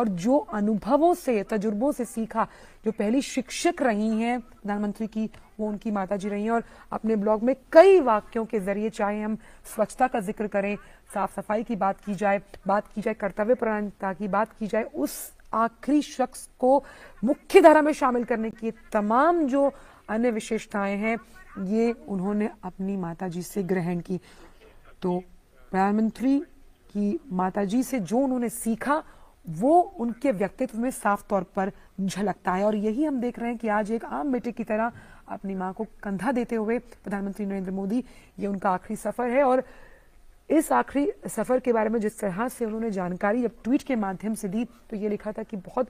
और जो अनुभवों से तजुर्बों से सीखा जो पहली शिक्षक रही हैं प्रधानमंत्री की वो उनकी माता जी रही हैं और अपने ब्लॉग में कई वाक्यों के जरिए चाहे हम स्वच्छता का जिक्र करें साफ सफाई की बात की जाए बात की जाए कर्तव्य प्रणता की बात की जाए उस आखिरी शख्स को मुख्य धारा में शामिल करने की तमाम जो अन्य विशेषताएं हैं ये उन्होंने अपनी माता जी से ग्रहण की तो प्रधानमंत्री की माता जी से जो उन्होंने सीखा वो उनके व्यक्तित्व में साफ तौर पर झलकता है और यही हम देख रहे हैं कि आज एक आम बेटे की तरह अपनी माँ को कंधा देते हुए प्रधानमंत्री नरेंद्र मोदी ये उनका आखिरी सफर है और इस आखिरी सफर के बारे में जिस तरह से उन्होंने जानकारी जब ट्वीट के माध्यम से दी तो ये लिखा था कि बहुत